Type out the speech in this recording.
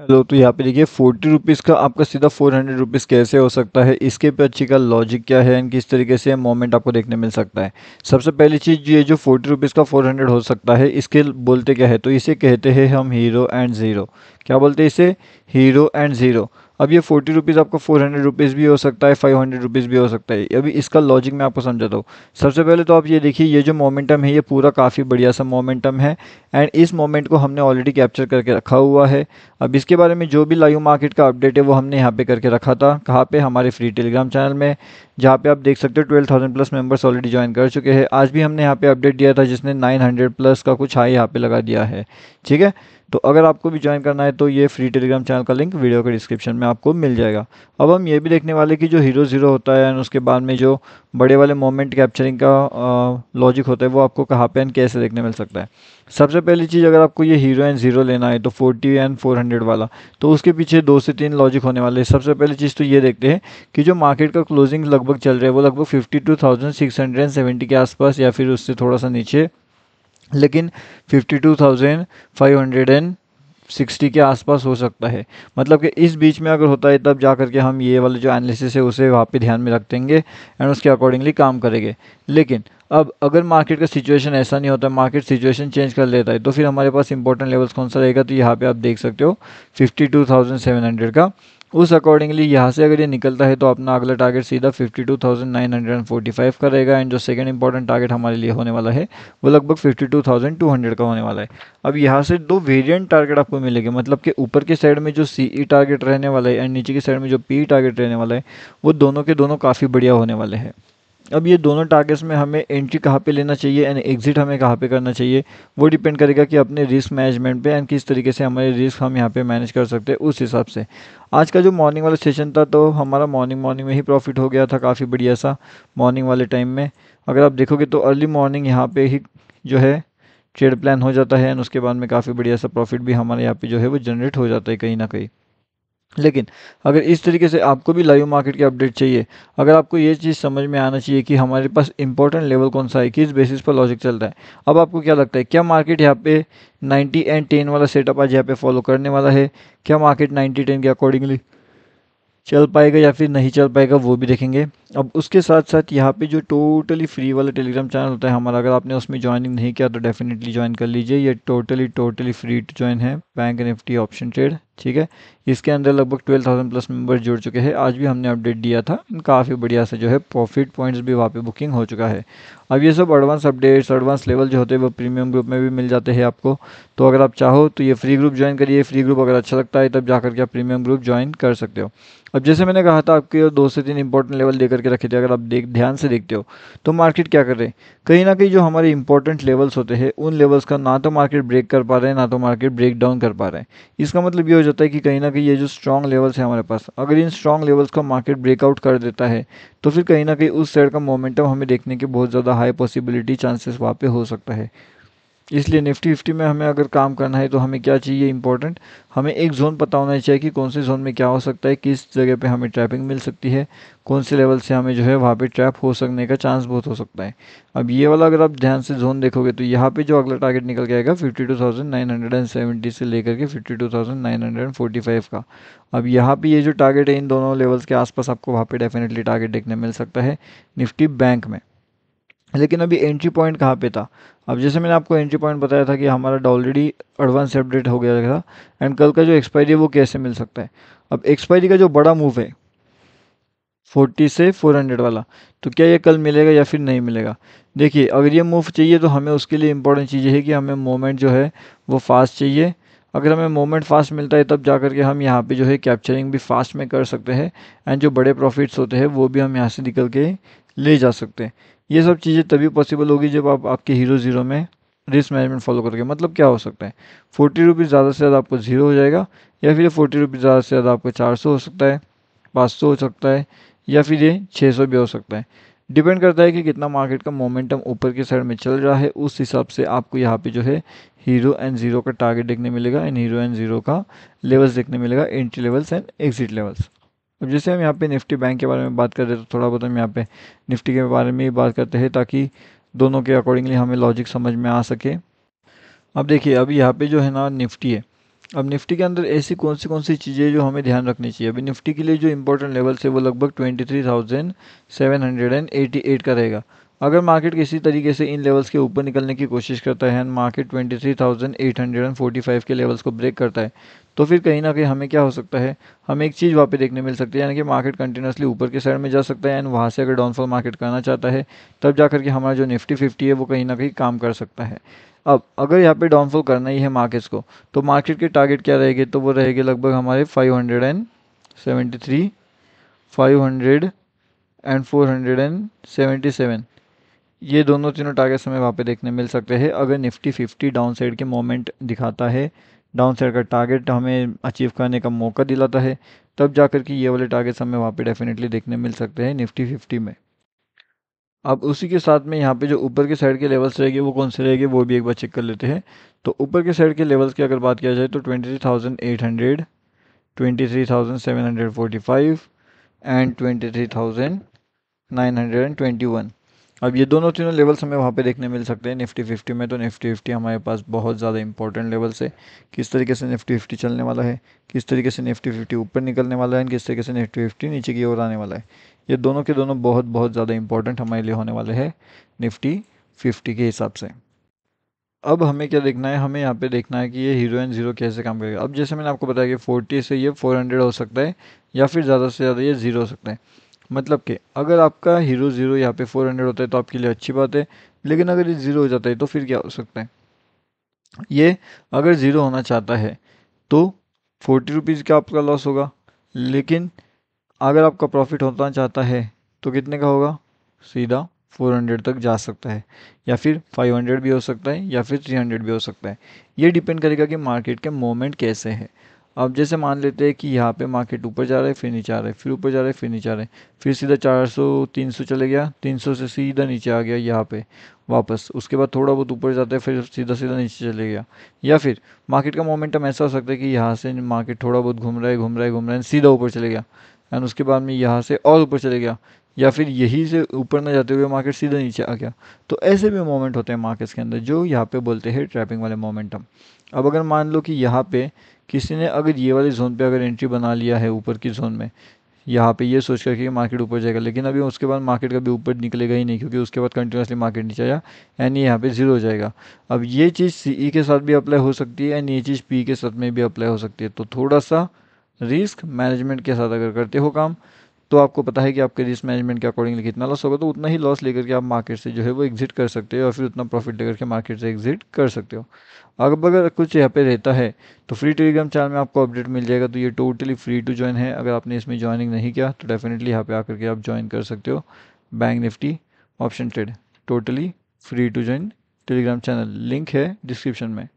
hello तो, तो यहाँ पे देखिए फोर्टी रुपीज़ का आपका सीधा फोर हंड्रेड रुपीज़ कैसे हो सकता है इसके पीछे का लॉजिक क्या है एंड किस तरीके से मोमेंट आपको देखने मिल सकता है सबसे पहली चीज़ ये जो फोर्टी रुपीज़ का फोर हंड्रेड हो सकता है इसके बोलते क्या है तो इसे कहते हैं हम हीरो एंड ज़ीरो क्या बोलते हैं इसे हीरो एंड ज़ीरो अब ये फोर्टी रुपीज़ आपका फोर हंड्रेड रुपीज़ भी हो सकता है फाइव हंड्रेड रुपीज़ भी हो सकता है अभी इसका लॉजिक मैं आपको समझाता हूँ सबसे पहले तो आप ये देखिए ये जो मोमेंटम है ये पूरा काफ़ी बढ़िया सा मोमेंटम है एंड इस मोमेंट को हमने ऑलरेडी कैप्चर करके रखा हुआ है अब इसके बारे में जो भी लाइव मार्केट का अपडेट है वो हमने यहाँ पर करके रखा था कहाँ पर हमारे फ्री टेलीग्राम चैनल में जहाँ पर आप देख सकते हो twelve thousand plus members already join कर चुके हैं आज भी हमने यहाँ पर अपडेट दिया था जिसने नाइन हंड्रेड प्लस का कुछ हाई यहाँ पर लगा दिया है ठीक है तो अगर आपको भी ज्वाइन करना है तो ये फ्री टेलीग्राम चैनल का लिंक वीडियो के डिस्क्रिप्शन में आपको मिल जाएगा अब हम ये भी देखने वाले कि जो हीरो ज़ीरो होता है एंड उसके बाद में जो बड़े वाले मोमेंट कैप्चरिंग का लॉजिक होता है वो आपको कहाँ पे एंड कैसे देखने मिल सकता है सबसे पहली चीज़ अगर आपको ये हीरो एंड ज़ीरो लेना है तो फोर्टी एंड फोर हंड्रेड वाला तो उसके पीछे दो से तीन लॉजिक होने वाले हैं सबसे पहली चीज़ तो ये देखते हैं कि जो मार्केट का क्लोजिंग लगभग चल रहा है वो लगभग fifty two thousand six hundred and seventy के आसपास या फिर उससे थोड़ा सा नीचे लेकिन fifty two thousand five hundred and sixty के आसपास हो सकता है मतलब कि इस बीच में अगर होता है तब जा करके हम ये वाले जो एनालिसिस है उसे वहाँ पे ध्यान में रख देंगे एंड उसके अकॉर्डिंगली काम करेंगे लेकिन अब अगर मार्केट का सिचुएशन ऐसा नहीं होता मार्केट सिचुएशन चेंज कर लेता है तो फिर हमारे पास इंपॉर्टेंट लेवल्स कौन सा रहेगा तो यहाँ पे आप देख सकते हो fifty two thousand seven hundred का उस अकॉर्डिंगली यहाँ से अगर ये निकलता है तो अपना अगला टारगेट सीधा 52,945 का रहेगा एंड जो सेकंड इंपॉर्टेंट टारगेट हमारे लिए होने वाला है वो लगभग 52,200 का होने वाला है अब यहाँ से दो वेरिएंट टारगेट आपको मिलेंगे मतलब कि ऊपर की साइड में जो सी टारगेट e रहने वाला है एंड नीचे की साइड में जो पी टारगेट रहने वाला है वो दोनों के दोनों काफ़ी बढ़िया होने वाले हैं अब ये दोनों टारगेट्स में हमें एंट्री कहाँ पे लेना चाहिए एंड एग्जिट हमें कहाँ पे करना चाहिए वो डिपेंड करेगा कि अपने रिस्क मैनेजमेंट पे एंड किस तरीके से हमारे रिस्क हम यहाँ पे मैनेज कर सकते हैं उस हिसाब से आज का जो मॉर्निंग वाला सेशन था तो हमारा मॉर्निंग मॉर्निंग में ही प्रॉफिट हो गया था काफ़ी बढ़िया सा मॉर्निंग वाले टाइम में अगर आप देखोगे तो अर्ली मॉर्निंग यहाँ पर ही जो है ट्रेड प्लान हो जाता है एंड उसके बाद में काफ़ी बढ़िया सा प्रॉफिट भी हमारे यहाँ पर जो है वो जनरेट हो जाता है कहीं ना कहीं लेकिन अगर इस तरीके से आपको भी लाइव मार्केट की अपडेट चाहिए अगर आपको ये चीज़ समझ में आना चाहिए कि हमारे पास इंपॉर्टेंट लेवल कौन सा है किस बेसिस पर लॉजिक चल रहा है अब आपको क्या लगता है क्या मार्केट यहाँ पे 90 एंड 10 वाला सेटअप आज यहाँ पे फॉलो करने वाला है क्या मार्केट 90 टेन के अकॉर्डिंगली चल पाएगा या फिर नहीं चल पाएगा वो भी देखेंगे अब उसके साथ साथ यहाँ पे जो टोटली फ्री वाला टेलीग्राम चैनल होता है हमारा अगर आपने उसमें ज्वाइनिंग नहीं किया तो डेफिनेटली ज्वाइन कर लीजिए ये totally totally free to join है बैंक निफ्टी ऑप्शन ट्रेड ठीक है इसके अंदर लगभग ट्वेल्व थाउजेंड प्लस मेंबर जुड़ चुके हैं आज भी हमने अपडेट दिया था काफ़ी बढ़िया से जो है प्रॉफिट पॉइंट्स भी वहाँ पे बुकिंग हो चुका है अब ये सब एडवांस अपडेट्स एडवांस लेवल जो होते हैं वो प्रीमियम ग्रुप में भी मिल जाते हैं आपको तो अगर आप चाहो तो ये फ्री ग्रुप ज्वाइन करिए फ्री ग्रुप अगर अच्छा लगता है तब जाकर के आप प्रीमियम ग्रुप ज्वाइन कर सकते हो अब जैसे मैंने कहा था आपके दो से तीन इंपॉर्टेंट लेवल देकर करके रखे थे अगर आप देख ध्यान से देखते हो तो मार्केट क्या कर रहे हैं कहीं ना कहीं जो हमारे इंपॉर्टेंट लेवल्स होते हैं उन लेवल्स का ना तो मार्केट ब्रेक कर पा रहे हैं ना तो मार्केट ब्रेक डाउन कर पा रहे हैं इसका मतलब ये हो जाता है कि कहीं ना कहीं ये जो स्ट्रॉन्ग लेवल्स है हमारे पास अगर इन स्ट्रॉन्ग लेवल्स का मार्केट ब्रेकआउट कर देता है तो फिर कहीं ना कहीं उस साइड का मोमेंटम हमें देखने के बहुत ज़्यादा हाई पॉसिबिलिटी चांसेस वहाँ पर हो सकता है इसलिए निफ्टी फिफ्टी में हमें अगर काम करना है तो हमें क्या चाहिए इंपॉर्टेंट हमें एक जोन पता होना चाहिए कि कौन से जोन में क्या हो सकता है किस जगह पे हमें ट्रैपिंग मिल सकती है कौन से लेवल से हमें जो है वहाँ पे ट्रैप हो सकने का चांस बहुत हो सकता है अब ये वाला अगर आप ध्यान से जोन देखोगे तो यहाँ पर जो अगला टारगेट निकल के आएगा fifty two thousand nine hundred and seventy से लेकर के fifty two thousand nine hundred and forty five का अब यहाँ पर ये जो टारगेट है इन दोनों लेवल्स के आसपास आपको वहाँ पर डेफिनेटली टारगेट देखने मिल सकता है निफ्टी बैंक में लेकिन अभी एंट्री पॉइंट कहाँ पे था अब जैसे मैंने आपको एंट्री पॉइंट बताया था कि हमारा ऑलरेडी एडवांस अपडेट हो गया था एंड कल का जो एक्सपायरी है वो कैसे मिल सकता है अब एक्सपायरी का जो बड़ा मूव है फोर्टी से फोर हंड्रेड वाला तो क्या ये कल मिलेगा या फिर नहीं मिलेगा देखिए अगर ये मूव चाहिए तो हमें उसके लिए इंपॉर्टेंट चीज़ है कि हमें मोमेंट जो है वो फास्ट चाहिए अगर हमें मोमेंट फास्ट मिलता है तब जा कर के हम यहाँ पे जो है कैप्चरिंग भी फास्ट में कर सकते हैं एंड जो बड़े प्रॉफिट्स होते हैं वो भी हम यहाँ से निकल के ले जा सकते हैं ये सब चीज़ें तभी पॉसिबल होगी जब आप आपके हीरो ज़ीरो में रिस्क मैनेजमेंट फॉलो करके मतलब क्या हो सकता है फोर्टी रुपीज़ ज़्यादा से ज़्यादा आपको ज़ीरो हो जाएगा या फिर फोर्टी रुपीज़ ज़्यादा से ज़्यादा आपको चार सौ हो सकता है पाँच सौ हो सकता है या फिर ये छः सौ भी हो सकता है डिपेंड करता है कि कितना मार्केट का मोमेंटम ऊपर की साइड में चल रहा है उस हिसाब से आपको यहाँ पे जो है हीरो एंड ज़ीरो का टारगेट देखने मिलेगा एंड हीरो एंड ज़ीरो का लेवल्स देखने मिलेगा entry levels and exit levels अब जैसे हम यहाँ पे निफ्टी बैंक के बारे में बात कर रहे तो थोड़ा बहुत हम यहाँ पे निफ्टी के बारे में ही बात करते हैं ताकि दोनों के अकॉर्डिंगली हमें लॉजिक समझ में आ सके अब देखिए अभी यहाँ पे जो है ना निफ्टी है अब निफ्टी के अंदर ऐसी कौन सी कौन सी चीज़ें जो हमें ध्यान रखनी चाहिए अभी निफ्टी के लिए जो इंपॉर्टेंट लेवल्स है वो लगभग twenty three thousand seven hundred and eighty eight का रहेगा अगर मार्केट किसी तरीके से इन लेवल्स के ऊपर निकलने की कोशिश करता है एंड मार्केट 23,845 के लेवल्स को ब्रेक करता है तो फिर कहीं ना कहीं हमें क्या हो सकता है हमें एक चीज़ वहाँ पे देखने मिल सकती है यानी कि मार्केट कंटिन्यूसली ऊपर के साइड में जा सकता है एंड वहाँ से अगर डाउनफॉल मार्केट करना चाहता है तब जा के हमारा जो निफ्टी फिफ्टी है वो कहीं ना कहीं काम कर सकता है अब अगर यहाँ पर डाउनफॉल करना ही है मार्केट्स को तो मार्केट के टारगेट क्या रहेगी तो वो रहेगी लगभग हमारे five hundred and seventy three five hundred and four hundred and seventy seven ये दोनों तीनों टारगेट्स हमें वहाँ पे देखने मिल सकते हैं अगर निफ्टी फिफ्टी डाउन साइड के मोमेंट दिखाता है डाउन साइड का टारगेट हमें अचीव करने का मौका दिलाता है तब जा कर के ये वाले टारगेट्स हमें वहाँ पर डेफिनेटली देखने मिल सकते हैं निफ्टी फिफ्टी में अब उसी के साथ में यहाँ पे जो ऊपर के साइड के लेवल्स रहेंगे वो कौन से रहेंगे वो भी एक बार चेक कर लेते हैं तो ऊपर के साइड के लेवल्स की अगर बात किया जाए तो twenty three thousand eight hundred twenty three thousand seven hundred forty five and twenty three thousand nine hundred and twenty one अब ये दोनों तीनों लेवल्स हमें वहाँ पे देखने मिल सकते हैं निफ्टी फिफ्टी में तो निफ्टी फिफ्टी हमारे पास बहुत ज़्यादा इंपॉर्टेंट लेवल्स है किस तरीके से निफ्टी फिफ्टी चलने वाला है किस तरीके से निफ्टी फिफ्टी ऊपर निकलने वाला है किस तरीके से निफ्टी फिफ्टी नीचे की ओर आने वाला है ये दोनों के दोनों बहुत बहुत ज़्यादा इंपॉर्टेंट हमारे लिए होने वाले हैं निफ्टी फिफ्टी के हिसाब से अब हमें क्या देखना है हमें यहाँ पे देखना है कि ये हीरो एंड ज़ीरो कैसे काम करेगा अब जैसे मैंने आपको बताया कि फोर्टी से ये फोर हंड्रेड हो सकता है या फिर ज़्यादा से ज़्यादा ये ज़ीरो हो सकता है मतलब कि अगर आपका हीरो ज़ीरो यहाँ पे फोर हंड्रेड होता है तो आपके लिए अच्छी बात है लेकिन अगर ये ज़ीरो हो जाता है तो फिर क्या हो सकता है ये अगर ज़ीरो होना चाहता है तो फोर्टी रुपीज़ का आपका लॉस होगा लेकिन अगर आपका प्रॉफिट होना चाहता है तो कितने का होगा सीधा 400 तक जा सकता है या फिर 500 भी हो सकता है या फिर 300 भी हो सकता है ये डिपेंड करेगा कि मार्केट के मोमेंट कैसे है अब जैसे मान लेते हैं कि यहाँ पे मार्केट ऊपर जा रहा है फिर नीचे आ रहा है फिर ऊपर जा रहा है फिर नीचे आ रहा है फिर सीधा 400 300 चले गया 300 से सीधा नीचे आ गया यहाँ पे वापस उसके बाद थोड़ा बहुत ऊपर जाता है फिर सीधा सीधा नीचे चले गया या फिर मार्केट का मोमेंटम ऐसा हो सकता है कि यहाँ से मार्केट थोड़ा बहुत घूम रहा है घूम रहा है घूम रहा है सीधा ऊपर चले गया एंड उसके बाद में यहाँ से और ऊपर चले गया या फिर यहीं से ऊपर ना जाते हुए मार्केट सीधा नीचे आ गया तो ऐसे भी मोमेंट होते हैं मार्केट्स के अंदर जो यहाँ पे बोलते हैं ट्रैपिंग वाले मोमेंटम अब अगर मान लो कि यहाँ पे किसी ने अगर ये वाले जोन पे अगर एंट्री बना लिया है ऊपर की जोन में यहाँ पे ये सोच कर कि मार्केट ऊपर जाएगा लेकिन अभी उसके बाद मार्केट का भी ऊपर निकलेगा ही नहीं क्योंकि उसके बाद कंटिन्यूसली मार्केट नीचे आया एंड यहाँ पे ज़ीरो हो जाएगा अब ये चीज़ सी e के साथ भी अप्लाई हो सकती है एंड ये चीज़ पी e के साथ में भी अप्लाई हो सकती है तो थोड़ा सा रिस्क मैनेजमेंट के साथ अगर करते हो काम तो आपको पता है कि आपके रिस्क मैनेजमेंट के अकॉर्डिंगली कितना लॉस होगा तो उतना ही लॉस लेकर के आप मार्केट से जो है वो एग्जिट कर सकते हो और फिर उतना प्रॉफिट लेकर के मार्केट से एग्जिट कर सकते हो अब अगर कुछ यहाँ पे रहता है तो फ्री टेलीग्राम चैनल में आपको अपडेट मिल जाएगा तो ये टोटली फ्री टू ज्वाइन है अगर आपने इसमें ज्वाइनिंग नहीं किया तो डेफिनेटली यहाँ पे आकर के आप ज्वाइन कर सकते हो Bank Nifty option trade totally free to join Telegram channel link है डिस्क्रिप्शन में